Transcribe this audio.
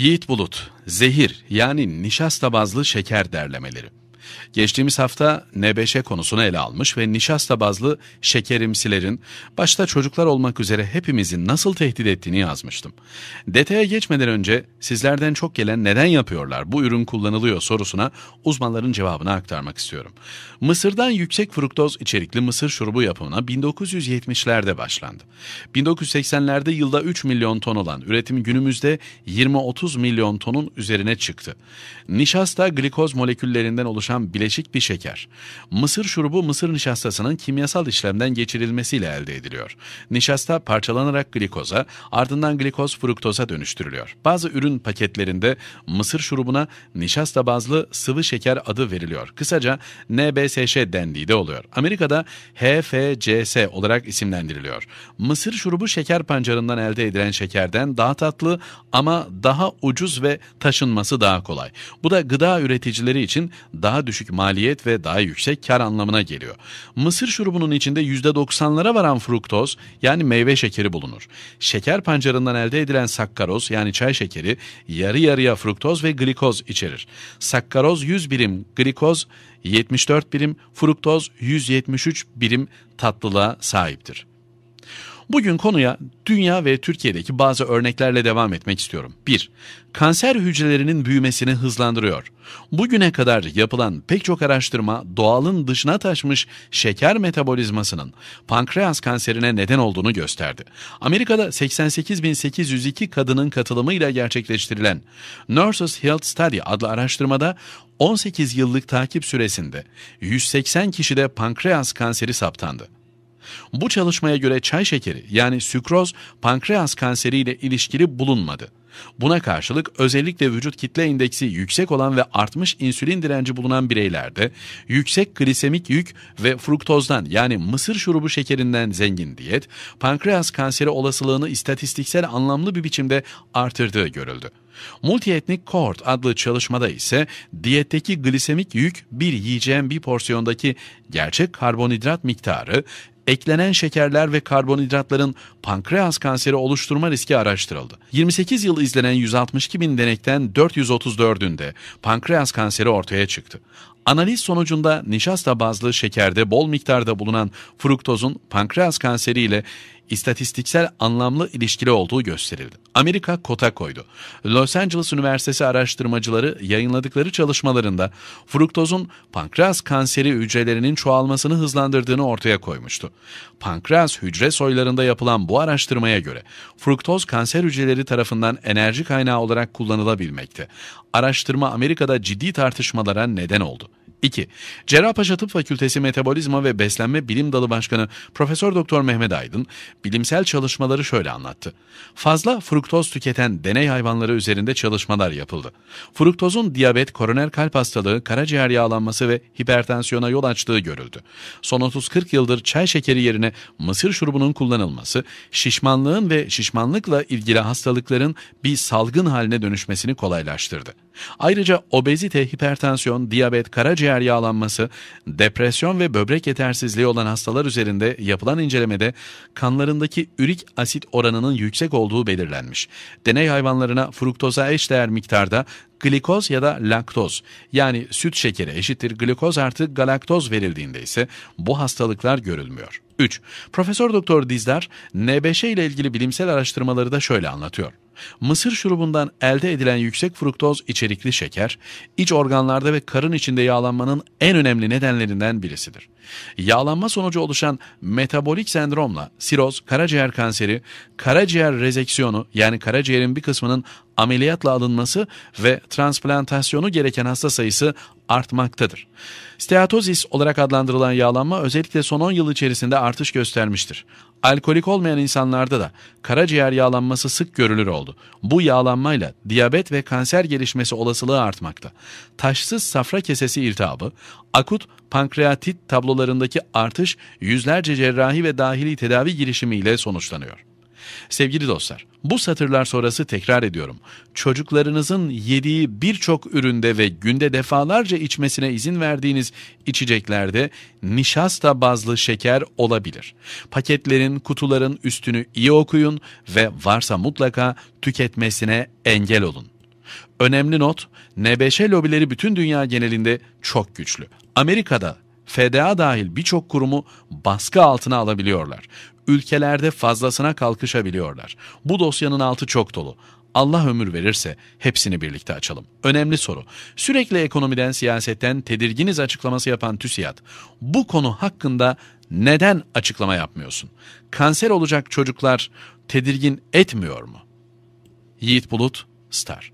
Yiğit Bulut, zehir yani nişasta bazlı şeker derlemeleri. Geçtiğimiz hafta nebeşe konusunu ele almış ve nişasta bazlı şekerimsilerin başta çocuklar olmak üzere hepimizi nasıl tehdit ettiğini yazmıştım. Detaya geçmeden önce sizlerden çok gelen neden yapıyorlar bu ürün kullanılıyor sorusuna uzmanların cevabını aktarmak istiyorum. Mısır'dan yüksek fruktoz içerikli mısır şurubu yapımına 1970'lerde başlandı. 1980'lerde yılda 3 milyon ton olan üretim günümüzde 20-30 milyon tonun üzerine çıktı. Nişasta glikoz moleküllerinden oluşan oluşan bileşik bir şeker. Mısır şurubu mısır nişastasının kimyasal işlemden geçirilmesiyle elde ediliyor. Nişasta parçalanarak glikoza, ardından glikoz fruktoza dönüştürülüyor. Bazı ürün paketlerinde mısır şurubuna nişasta bazlı sıvı şeker adı veriliyor. Kısaca NBSŞ dendiği de oluyor. Amerika'da HFCS olarak isimlendiriliyor. Mısır şurubu şeker pancarından elde edilen şekerden daha tatlı ama daha ucuz ve taşınması daha kolay. Bu da gıda üreticileri için daha daha düşük maliyet ve daha yüksek kar anlamına geliyor. Mısır şurubunun içinde %90'lara varan fruktoz yani meyve şekeri bulunur. Şeker pancarından elde edilen sakkaroz yani çay şekeri yarı yarıya fruktoz ve glikoz içerir. Sakkaroz 100 birim, glikoz 74 birim, fruktoz 173 birim tatlılığa sahiptir. Bugün konuya dünya ve Türkiye'deki bazı örneklerle devam etmek istiyorum. 1. Kanser hücrelerinin büyümesini hızlandırıyor. Bugüne kadar yapılan pek çok araştırma doğalın dışına taşmış şeker metabolizmasının pankreas kanserine neden olduğunu gösterdi. Amerika'da 88.802 kadının katılımıyla gerçekleştirilen Nurses Health Study adlı araştırmada 18 yıllık takip süresinde 180 kişide pankreas kanseri saptandı. Bu çalışmaya göre çay şekeri yani sükroz pankreas kanseriyle ilişkili bulunmadı. Buna karşılık özellikle vücut kitle indeksi yüksek olan ve artmış insülin direnci bulunan bireylerde yüksek glisemik yük ve fruktozdan yani mısır şurubu şekerinden zengin diyet pankreas kanseri olasılığını istatistiksel anlamlı bir biçimde artırdığı görüldü. Multietnik Cohort adlı çalışmada ise diyetteki glisemik yük bir yiyeceğin bir porsiyondaki gerçek karbonhidrat miktarı eklenen şekerler ve karbonhidratların pankreas kanseri oluşturma riski araştırıldı. 28 yıl izlenen 162 bin denekten 434'ünde pankreas kanseri ortaya çıktı. Analiz sonucunda nişasta bazlı şekerde bol miktarda bulunan fruktozun pankreas kanseri ile istatistiksel anlamlı ilişkili olduğu gösterildi. Amerika kota koydu. Los Angeles Üniversitesi araştırmacıları yayınladıkları çalışmalarında fruktozun pankreas kanseri hücrelerinin çoğalmasını hızlandırdığını ortaya koymuştu. Pankreas hücre soylarında yapılan bu araştırmaya göre fruktoz kanser hücreleri tarafından enerji kaynağı olarak kullanılabilmekte. Araştırma Amerika'da ciddi tartışmalara neden oldu. 2. Cerrahpaşa Tıp Fakültesi Metabolizma ve Beslenme Bilim Dalı Başkanı Profesör Doktor Mehmet Aydın bilimsel çalışmaları şöyle anlattı. Fazla fruktoz tüketen deney hayvanları üzerinde çalışmalar yapıldı. Fruktozun diyabet, koroner kalp hastalığı, karaciğer yağlanması ve hipertansiyona yol açtığı görüldü. Son 30-40 yıldır çay şekeri yerine mısır şurubunun kullanılması, şişmanlığın ve şişmanlıkla ilgili hastalıkların bir salgın haline dönüşmesini kolaylaştırdı. Ayrıca obezite, hipertansiyon, diyabet, karaciğer karaciğer yağlanması, depresyon ve böbrek yetersizliği olan hastalar üzerinde yapılan incelemede kanlarındaki ürik asit oranının yüksek olduğu belirlenmiş. Deney hayvanlarına fruktoza eş değer miktarda glikoz ya da laktoz yani süt şekeri eşittir glikoz artı galaktoz verildiğinde ise bu hastalıklar görülmüyor. 3. Profesör Doktor Dizdar, NBŞ e ile ilgili bilimsel araştırmaları da şöyle anlatıyor. Mısır şurubundan elde edilen yüksek fruktoz içerikli şeker, iç organlarda ve karın içinde yağlanmanın en önemli nedenlerinden birisidir. Yağlanma sonucu oluşan metabolik sendromla siroz, karaciğer kanseri, karaciğer rezeksiyonu yani karaciğerin bir kısmının ameliyatla alınması ve transplantasyonu gereken hasta sayısı artmaktadır. Steatozis olarak adlandırılan yağlanma özellikle son 10 yıl içerisinde artış göstermiştir. Alkolik olmayan insanlarda da karaciğer yağlanması sık görülür oldu. Bu yağlanmayla diyabet ve kanser gelişmesi olasılığı artmakta. Taşsız safra kesesi irtihabı, akut pankreatit tablolarındaki artış yüzlerce cerrahi ve dahili tedavi girişimiyle sonuçlanıyor. Sevgili dostlar, bu satırlar sonrası tekrar ediyorum. Çocuklarınızın yediği birçok üründe ve günde defalarca içmesine izin verdiğiniz içeceklerde nişasta bazlı şeker olabilir. Paketlerin, kutuların üstünü iyi okuyun ve varsa mutlaka tüketmesine engel olun. Önemli not, NBŞ lobileri bütün dünya genelinde çok güçlü. Amerika'da FDA dahil birçok kurumu baskı altına alabiliyorlar. Ülkelerde fazlasına kalkışabiliyorlar. Bu dosyanın altı çok dolu. Allah ömür verirse hepsini birlikte açalım. Önemli soru. Sürekli ekonomiden, siyasetten tedirginiz açıklaması yapan TÜSİAD, bu konu hakkında neden açıklama yapmıyorsun? Kanser olacak çocuklar tedirgin etmiyor mu? Yiğit Bulut, Star.